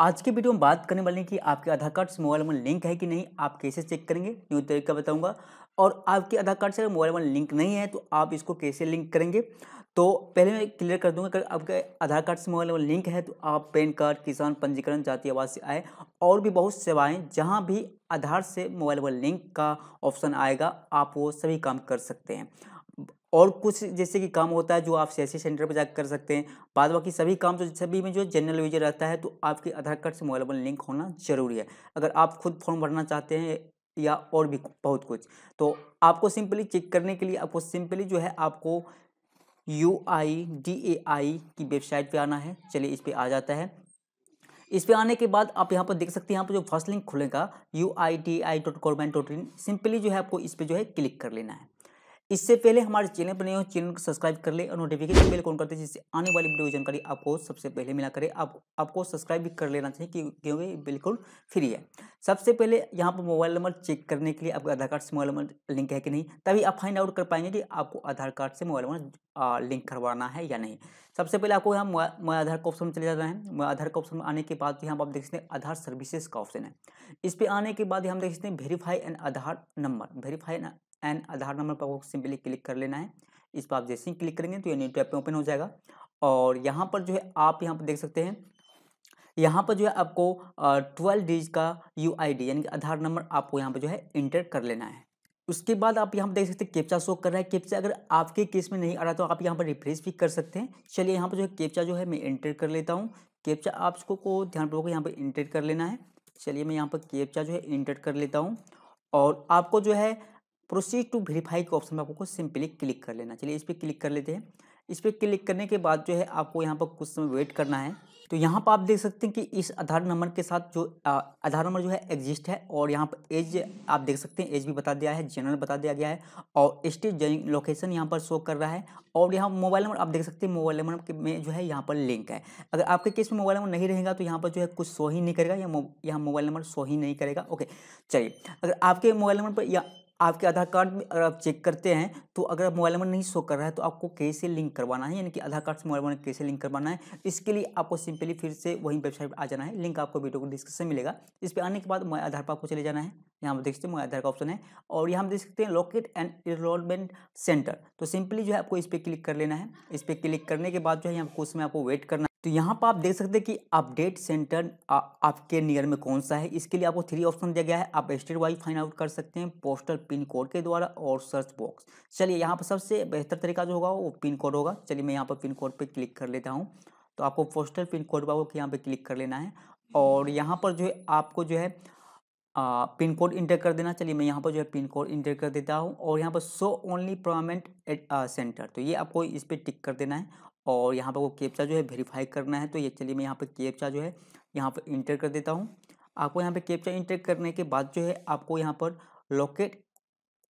आज के वीडियो में बात करने वाले हैं कि आपके आधार कार्ड से मोबाइल में लिंक है कि नहीं आप कैसे चेक करेंगे न्यू तरीका बताऊंगा और आपके आधार कार्ड से अगर मोबाइल में लिंक नहीं है तो आप इसको कैसे लिंक करेंगे तो पहले मैं क्लियर कर दूंगा कि आपके आधार कार्ड से मोबाइल में लिंक है तो आप पैन कार्ड किसान पंजीकरण जाति आवास से आए और भी बहुत सेवाएँ जहाँ भी आधार से मोबाइल में लिंक का ऑप्शन आएगा आप वो सभी काम कर सकते हैं और कुछ जैसे कि काम होता है जो आप सी सेंटर पर जाकर कर सकते हैं बाद बाकी सभी काम जो तो सभी में जो जनरल यूजर रहता है तो आपके आधार कार्ड से मोबाइल नंबर लिंक होना जरूरी है अगर आप खुद फॉर्म भरना चाहते हैं या और भी बहुत कुछ तो आपको सिंपली चेक करने के लिए आपको सिंपली जो है आपको यू आई डी ए आई की वेबसाइट पे आना है चलिए इस पर आ जाता है इस पे आने के बाद आप यहाँ पर देख सकते हैं यहाँ पर जो फर्स्ट लिंक खुलेगा U I T I dot government dot in simply जो है आपको इस पर जो है क्लिक कर लेना है इससे पहले हमारे चैनल पर नए हो चैनल को सब्सक्राइब कर ले और नोटिफिकेशन बेल कौन करते हैं जिससे आने वाली वीडियो की जानकारी आपको सबसे पहले मिला करे आप आपको सब्सक्राइब भी कर लेना चाहिए क्योंकि बिल्कुल फ्री है सबसे पहले यहाँ पर मोबाइल नंबर चेक करने के लिए आपके आधार कार्ड से मोबाइल नंबर लिंक है कि नहीं तभी आप फाइंड आउट कर पाएंगे कि आपको आधार कार्ड से मोबाइल नंबर लिंक करवाना है या नहीं सबसे पहले आपको यहाँ मोबाइल आधार का ऑप्शन में चले जाना है मोबाइल आधार का ऑप्शन में आने के बाद तो यहाँ आप देख सकते हैं आधार सर्विसेज का ऑप्शन है इस पर आने के बाद हम देख सकते हैं verify and Aadhaar number verify and Aadhaar number पर आपको सिंपली क्लिक कर लेना है इस पर आप जैसे ही क्लिक करेंगे तो ये न्यू टैब पे ओपन हो जाएगा और यहाँ पर जो है आप यहाँ पर देख सकते हैं यहाँ पर जो है आपको ट्वेल्व डिज का यू यानी कि आधार नंबर आपको यहाँ पर जो है इंटर कर लेना है उसके बाद आप यहाँ पर देख सकते हैं केपचा शो कर रहा है केपचा अगर आपके केस में नहीं आ रहा तो आप यहाँ पर रिफ्रेश भी कर सकते हैं चलिए यहाँ पर जो है केपचा जो है मैं इंटर कर लेता हूँ केप्चा आपको को ध्यानपूर्वक यहाँ पर इंटर कर लेना है चलिए मैं यहाँ पर केपचा जो है इंटर कर लेता हूँ और आपको जो है प्रोसीड टू वेरीफाई के ऑप्शन में आपको सिंपली क्लिक कर लेना चलिए इस पर क्लिक कर लेते हैं इस पर क्लिक करने के बाद जो है आपको यहाँ पर कुछ समय वेट करना है तो यहाँ पर आप देख सकते हैं कि इस आधार नंबर के साथ जो आधार नंबर जो है एग्जिस्ट है और यहाँ पर एज आप देख सकते हैं एज भी बता दिया है जनरल बता दिया गया है और स्टेट लोकेशन यहाँ पर शो कर रहा है और यहाँ मोबाइल नंबर आप देख सकते हैं मोबाइल नंबर में जो है यहाँ पर लिंक है अगर आपके केस में मोबाइल नंबर नहीं रहेगा तो यहाँ पर जो है कुछ शो ही नहीं करेगा या यहाँ मोबाइल नंबर शो ही नहीं करेगा ओके चलिए अगर आपके मोबाइल नंबर पर या आपके आधार कार्ड में अगर आप चेक करते हैं तो अगर मोबाइल नंबर नहीं शो कर रहा है तो आपको कैसे लिंक करवाना है यानी कि आधार कार्ड से मोबाइल नंबर कैसे लिंक करवाना है इसके लिए आपको सिंपली फिर से वही वेबसाइट पर आ जाना है लिंक आपको वीडियो को डिस्क्रिप्शन मिलेगा इस पर आने के बाद मोबाइल आधार पर आपको चले जाना है यहाँ पर देख सकते हैं मोबाइल आधार का ऑप्शन है और यहाँ हम देख सकते हैं लॉकेट एंड इनरोलमेंट सेंटर तो सिंपली जो है आपको इस पर क्लिक कर लेना है इस पर क्लिक करने के बाद जो है यहाँ कुछ समय आपको वेट करना तो यहाँ पर आप देख सकते हैं कि अपडेट सेंटर आपके नियर में कौन सा है इसके लिए आपको थ्री ऑप्शन दिया गया है आप स्टेट वाइज फाइंड आउट कर सकते हैं पोस्टल पिन कोड के द्वारा और सर्च बॉक्स चलिए यहाँ पर सबसे बेहतर तरीका जो होगा वो पिन कोड होगा चलिए मैं यहाँ पर पिन कोड पर क्लिक कर लेता हूँ तो आपको पोस्टल पिन कोड पर यहाँ पर क्लिक कर लेना है और यहाँ पर जो है आपको जो है पिन कोड इंटर कर देना चलिए मैं यहाँ पर जो है पिन कोड इंटर कर देता हूँ और यहाँ पर सो ओनली प्रोमेंट सेंटर तो ये आपको इस पर टिक कर देना है और यहाँ पर वो केप्चा जो है वेरीफाई करना है तो ये चलिए मैं यहाँ पर केप्चा जो है यहाँ पर इंटर कर देता हूँ आपको यहाँ पर केप्चा इंटर करने के बाद जो है आपको यहाँ पर लोकेट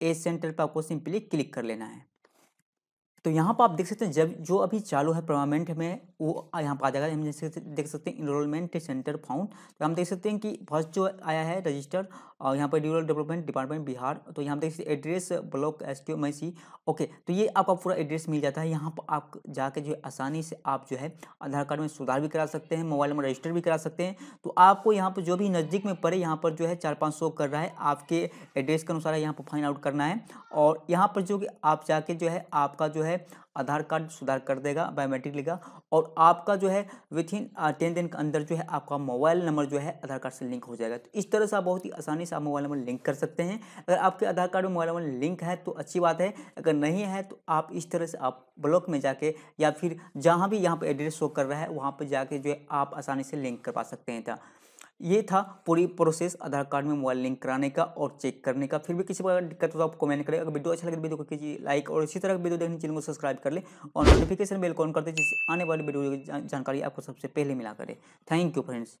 ए सेंटर पर आपको सिंपली क्लिक कर लेना है तो यहाँ पर आप देख सकते हैं जब जो अभी चालू है परमानेंट में वो यहाँ पर आ जाएगा हम देख सकते हैं इनरोलमेंट सेंटर फाउंड तो हम देख सकते हैं कि फर्स्ट जो आया है रजिस्टर और यहाँ पर रूरल डेवलपमेंट डिपार्टमेंट बिहार तो यहाँ देखिए address block S T C okay तो ये आपका पूरा एड्रेस मिल जाता है यहाँ पर आप जाके जो है आसानी से आप जो है आधार कार्ड में सुधार भी करा सकते हैं मोबाइल नंबर रजिस्टर भी करा सकते हैं तो आपको यहाँ पर जो भी नज़दीक में पड़े यहाँ पर जो है चार पाँच सौ कर रहा है आपके एड्रेस के अनुसार यहाँ पर फाइंड आउट करना है और यहाँ पर जो कि आप जाके जो है आपका जो है आधार कार्ड सुधार कर देगा बायोमेट्रिक लेगा और आपका जो है विथ इन टेन दिन के अंदर जो है आपका मोबाइल नंबर जो है आधार कार्ड से लिंक हो जाएगा तो इस तरह से आप बहुत ही आसानी से आप मोबाइल नंबर लिंक कर सकते हैं अगर आपके आधार कार्ड में मोबाइल नंबर लिंक है तो अच्छी बात है अगर नहीं है तो आप इस तरह से आप ब्लॉक में जाके या फिर जहाँ भी यहाँ पर एड्रेस शो कर रहा है वहाँ पर जाके जो है आप आसानी से लिंक करवा सकते हैं था ये था पूरी प्रोसेस आधार कार्ड में मोबाइल लिंक कराने का और चेक करने का फिर भी किसी प्रकार दिक्कत हो तो आप कमेंट करें अगर वीडियो अच्छा लगे तो वीडियो को कीजिए लाइक और इसी तरह वीडियो देखने चैनल को सब्सक्राइब कर ले और नोटिफिकेशन बेल कॉन कर दे जिससे आने वाली वीडियो की जानकारी आपको सबसे पहले मिला करे थैंक यू फ्रेंड्स